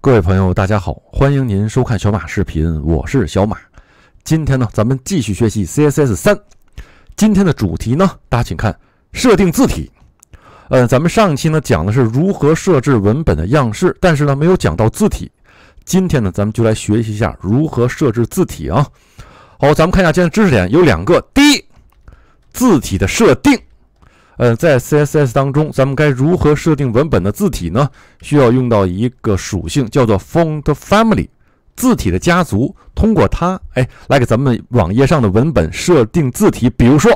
各位朋友，大家好，欢迎您收看小马视频，我是小马。今天呢，咱们继续学习 CSS 三。今天的主题呢，大家请看，设定字体。呃，咱们上一期呢讲的是如何设置文本的样式，但是呢没有讲到字体。今天呢，咱们就来学习一下如何设置字体啊。好，咱们看一下今天知识点有两个，第一，字体的设定。呃，在 CSS 当中，咱们该如何设定文本的字体呢？需要用到一个属性，叫做 font family，字体的家族。通过它，哎，来给咱们网页上的文本设定字体。比如说，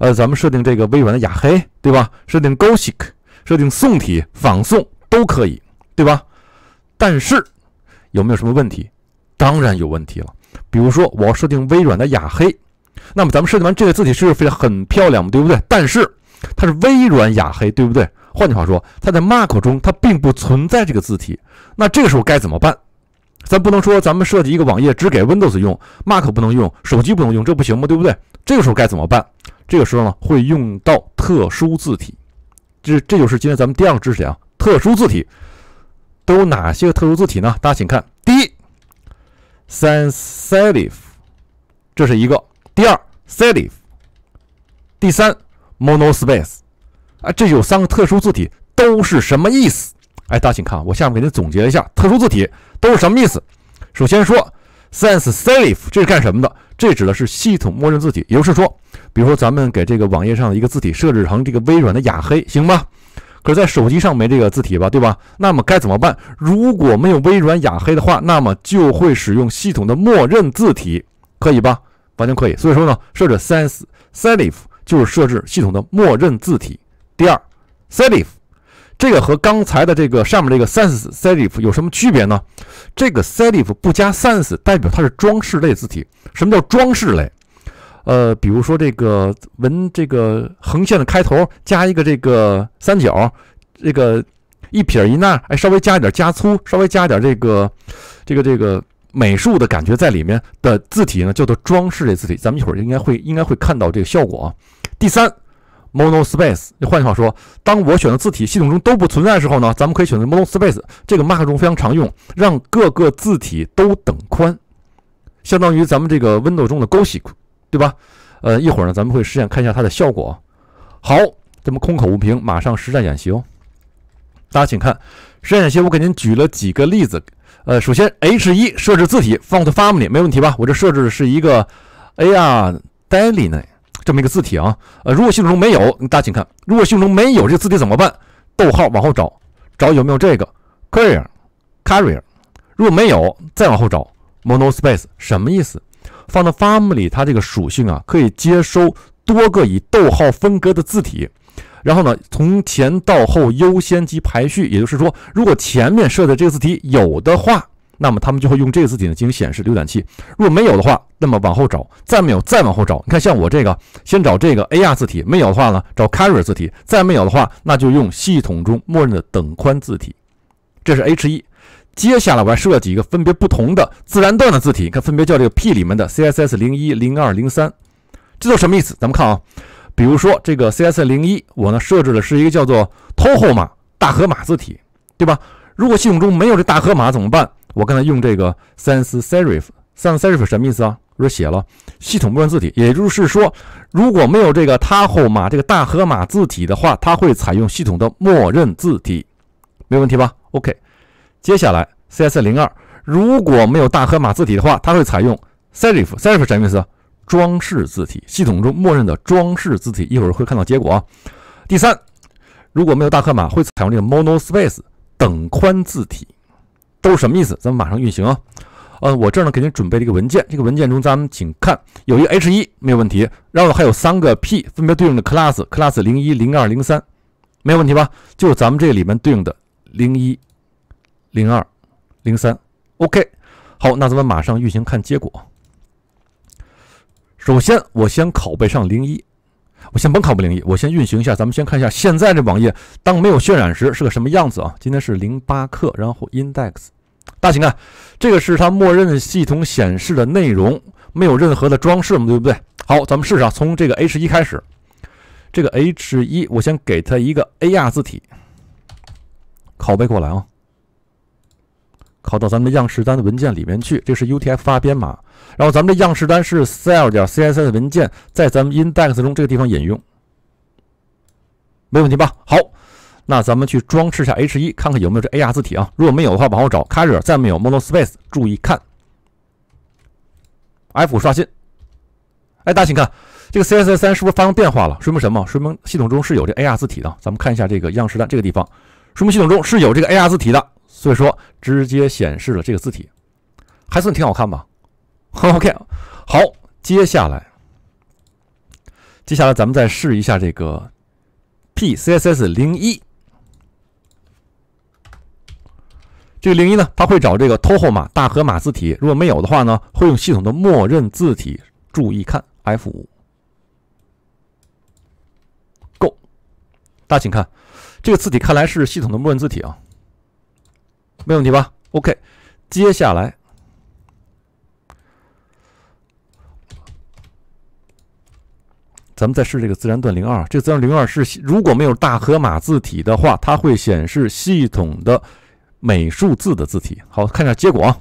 呃，咱们设定这个微软的雅黑，对吧？设定 Gothic，设定宋体、仿宋都可以，对吧？但是有没有什么问题？当然有问题了。比如说，我要设定微软的雅黑，那么咱们设定完这个字体是不是非常很漂亮嘛？对不对？但是。它是微软雅黑，对不对？换句话说，它在 m a r k 中它并不存在这个字体。那这个时候该怎么办？咱不能说咱们设计一个网页只给 Windows 用 m a r k 不能用，手机不能用，这不行吗？对不对？这个时候该怎么办？这个时候呢，会用到特殊字体。这这就是今天咱们第二个知识点啊，特殊字体。都有哪些特殊字体呢？大家请看，第一 Sans Serif，这是一个；第二 Serif；第三。Mono space，啊，这有三个特殊字体，都是什么意思？哎，大家请看，我下面给您总结一下特殊字体都是什么意思。首先说 Sans Serif，这是干什么的？这指的是系统默认字体。也就是说，比如说咱们给这个网页上的一个字体设置成这个微软的雅黑，行吧？可是，在手机上没这个字体吧，对吧？那么该怎么办？如果没有微软雅黑的话，那么就会使用系统的默认字体，可以吧？完全可以。所以说呢，设置 Sans Serif。就是设置系统的默认字体。第二，serif，这个和刚才的这个上面这个 sans-serif 有什么区别呢？这个 serif 不加 sans，代表它是装饰类字体。什么叫装饰类？呃，比如说这个文这个横线的开头加一个这个三角，这个一撇一捺，哎，稍微加一点加粗，稍微加一点这个这个这个美术的感觉在里面的字体呢，叫做装饰类字体。咱们一会儿应该会应该会看到这个效果。啊。第三，mono space，换句话说，当我选择字体系统中都不存在的时候呢，咱们可以选择 mono space，这个 Mac 中非常常用，让各个字体都等宽，相当于咱们这个 Windows 中的 g o c 对吧？呃，一会儿呢，咱们会实现看一下它的效果。好，咱们空口无凭，马上实战演习哦。大家请看，实战演习我给您举了几个例子。呃，首先 H1 设置字体 font family 没问题吧？我这设置的是一个 a r d a i l y 呢，这么一个字体啊，呃，如果系统中没有，大家请看，如果系统中没有这字体怎么办？逗号往后找，找有没有这个 c a u r i e r c a r r i e r 如果没有，再往后找，Monospace，什么意思？放到 Family 它这个属性啊，可以接收多个以逗号分割的字体，然后呢，从前到后优先级排序，也就是说，如果前面设的这个字体有的话。那么他们就会用这个字体呢进行显示。浏览器如果没有的话，那么往后找，再没有再往后找。你看，像我这个，先找这个 A R 字体，没有的话呢，找 c a r r i e r 字体，再没有的话，那就用系统中默认的等宽字体。这是 H E。接下来我还设几个分别不同的自然段的字体。看，分别叫这个 P 里面的 C S S 零一零二零三，这都什么意思？咱们看啊，比如说这个 C S S 零一，我呢设置的是一个叫做 t o h o m a 大河马字体，对吧？如果系统中没有这大河马怎么办？我刚才用这个 sans serif sans serif 什么意思啊？我是写了系统默认字体，也就是说，如果没有这个它后马这个大河马字体的话，它会采用系统的默认字体，没问题吧？OK，接下来 CS 零二，如果没有大河马字体的话，它会采用 serif serif 什么意思？装饰字体，系统中默认的装饰字体，一会儿会看到结果。啊。第三，如果没有大河马，会采用这个 monospace 等宽字体。都是什么意思？咱们马上运行啊！呃，我这儿呢给您准备了一个文件，这个文件中咱们请看，有一个 h 1没有问题，然后还有三个 p 分别对应的 class class 零一零二零三，没有问题吧？就咱们这里面对应的零一零二零三，OK。好，那咱们马上运行看结果。首先我先拷贝上零一。我先甭看不灵异，我先运行一下，咱们先看一下现在这网页当没有渲染时是个什么样子啊？今天是零八克，然后 index 大型啊，这个是它默认系统显示的内容，没有任何的装饰嘛，对不对？好，咱们试试，啊，从这个 h 一开始，这个 h 一，我先给它一个 a r 字体，拷贝过来啊。拷到咱们的样式单的文件里面去，这是 UTF8 编码。然后咱们的样式单是 s e l l 点 CSS 文件，在咱们 index 中这个地方引用，没问题吧？好，那咱们去装饰下 H1，看看有没有这 AR 字体啊？如果没有的话，往后找 c a u r i e r 再没有，Monospace，注意看，F 刷新。哎，大家请看，这个 CSS3 是不是发生变化了？说明什么？说明系统中是有这 AR 字体的。咱们看一下这个样式单这个地方，说明系统中是有这个 AR 字体的。所以说，直接显示了这个字体，还算挺好看吧？OK，好，接下来，接下来咱们再试一下这个 P C S S 零一，这个零一呢，它会找这个 t o h o 码大河马字体，如果没有的话呢，会用系统的默认字体。注意看 F 五，o 大家请看，这个字体看来是系统的默认字体啊。没问题吧？OK，接下来咱们再试这个自然段零二。这自然零二是如果没有大河马字体的话，它会显示系统的美术字的字体。好，看一下结果啊！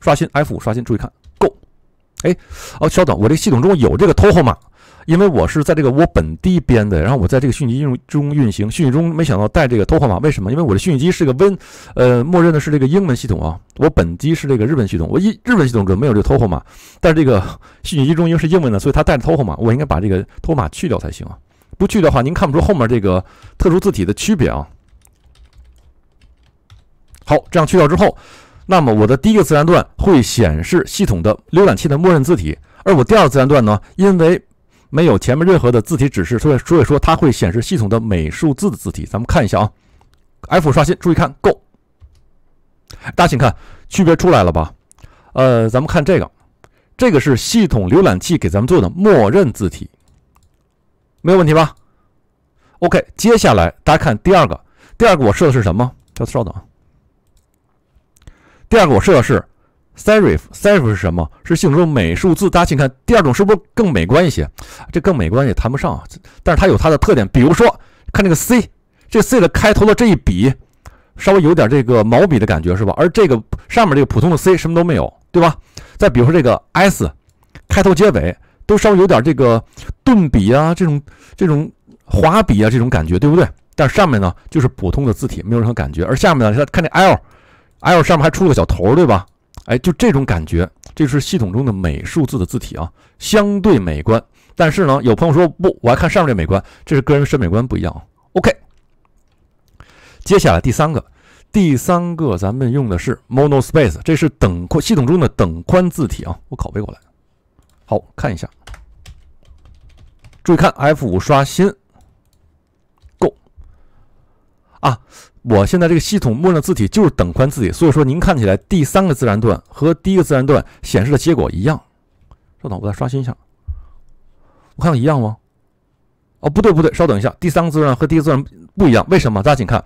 刷新 F 五刷新，注意看，g o 哎，哦，稍等，我这系统中有这个 Toho 马。因为我是在这个我本地编的，然后我在这个拟捷中中运行，虚拟中没想到带这个 TOHO 码，为什么？因为我的虚拟机是个温，呃，默认的是这个英文系统啊，我本机是这个日文系统，我日日文系统中没有这 TOHO 码，但是这个虚拟机中因为是英文的，所以它带着 TOHO 码，我应该把这个 TOHO 码去掉才行啊，不去的话，您看不出后面这个特殊字体的区别啊。好，这样去掉之后，那么我的第一个自然段会显示系统的浏览器的默认字体，而我第二个自然段呢，因为没有前面任何的字体指示，所以所以说，它会显示系统的美数字的字体。咱们看一下啊，F 刷新，注意看，Go。大家请看，区别出来了吧？呃，咱们看这个，这个是系统浏览器给咱们做的默认字体，没有问题吧？OK，接下来大家看第二个，第二个我设的是什么？稍等，稍等啊。第二个我设的是。Serif Serif 是什么？是性中美术字。大家请看，第二种是不是更美观一些？这更美观也谈不上啊。但是它有它的特点，比如说看这个 C，这 C 的开头的这一笔稍微有点这个毛笔的感觉，是吧？而这个上面这个普通的 C 什么都没有，对吧？再比如说这个 S，开头结尾都稍微有点这个顿笔啊，这种这种滑笔啊，这种感觉，对不对？但上面呢就是普通的字体，没有任何感觉。而下面呢，看这 L，L 上面还出了个小头，对吧？哎，就这种感觉，这是系统中的美数字的字体啊，相对美观。但是呢，有朋友说不，我要看上面这美观，这是个人审美观不一样。OK，接下来第三个，第三个咱们用的是 Monospace，这是等宽系统中的等宽字体啊，我拷贝过来，好看一下，注意看 F 五刷新，Go 啊。我现在这个系统默认字体就是等宽字体，所以说您看起来第三个自然段和第一个自然段显示的结果一样。稍等，我再刷新一下，我看一样吗？哦，不对，不对，稍等一下，第三个自然段和第一个自然段不一样，为什么？大家请看，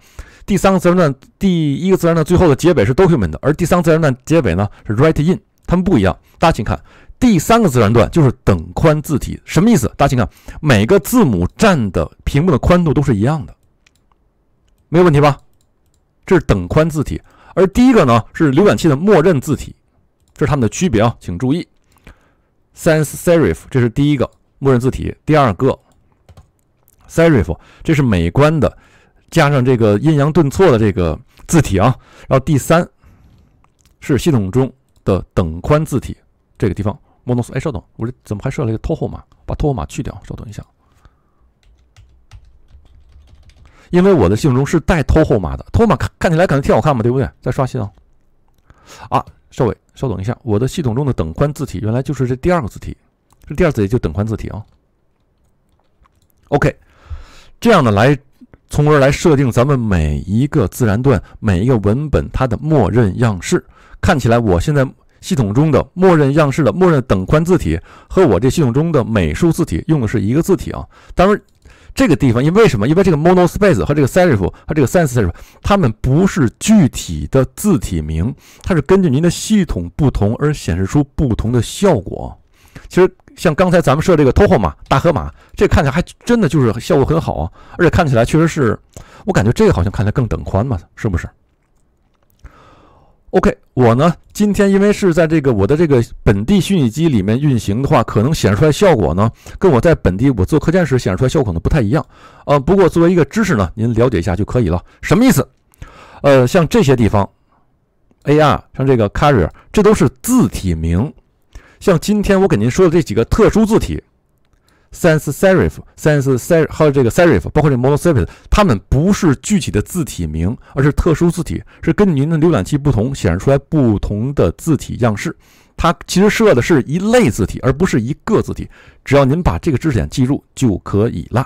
第三个自然段第一个自然段最后的结尾是 document 而第三个自然段结尾呢是 write in，它们不一样。大家请看，第三个自然段就是等宽字体，什么意思？大家请看，每个字母占的屏幕的宽度都是一样的。没有问题吧？这是等宽字体，而第一个呢是浏览器的默认字体，这是它们的区别啊，请注意。Sans Serif 这是第一个默认字体，第二个 Serif 这是美观的，加上这个阴阳顿挫的这个字体啊。然后第三是系统中的等宽字体，这个地方。哎，稍等，我这怎么还设了一个托后码？把托后码去掉，稍等一下。因为我的系统中是带偷后马的，后马看看起来可能挺好看嘛，对不对？再刷新啊，啊，稍微稍等一下，我的系统中的等宽字体原来就是这第二个字体，这第二个字体就等宽字体啊。OK，这样呢来，从而来设定咱们每一个自然段、每一个文本它的默认样式。看起来我现在系统中的默认样式的默认等宽字体和我这系统中的美术字体用的是一个字体啊，当然。这个地方，因为什么？因为这个 mono space 和这个 serif，和这个 sans serif，它们不是具体的字体名，它是根据您的系统不同而显示出不同的效果。其实像刚才咱们设这个 t o h o m a 大河马，这看起来还真的就是效果很好啊，而且看起来确实是我感觉这个好像看起来更等宽嘛，是不是？OK，我呢今天因为是在这个我的这个本地虚拟机里面运行的话，可能显示出来效果呢，跟我在本地我做课件时显示出来效果可能不太一样。呃，不过作为一个知识呢，您了解一下就可以了。什么意思？呃，像这些地方，AR，像这个 c a r r i e r 这都是字体名。像今天我给您说的这几个特殊字体。sans serif，sans s e r 还有这个 serif，包括这 m o n o s e r i e 它们不是具体的字体名，而是特殊字体，是根据您的浏览器不同显示出来不同的字体样式。它其实设的是一类字体，而不是一个字体。只要您把这个知识点记住就可以了。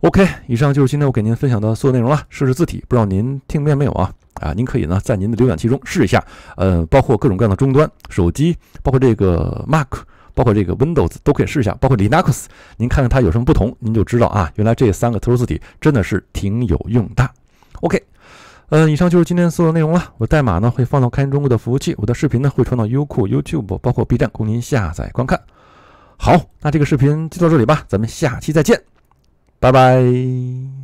OK，以上就是今天我给您分享的所有内容了。设置字体，不知道您听明白没有啊？啊，您可以呢在您的浏览器中试一下，呃，包括各种各样的终端、手机，包括这个 Mac。包括这个 Windows 都可以试一下，包括 Linux，您看看它有什么不同，您就知道啊。原来这三个特殊字体真的是挺有用的。OK，呃，以上就是今天所有内容了。我代码呢会放到开源中国的服务器，我的视频呢会传到优酷、YouTube，包括 B 站，供您下载观看。好，那这个视频就到这里吧，咱们下期再见，拜拜。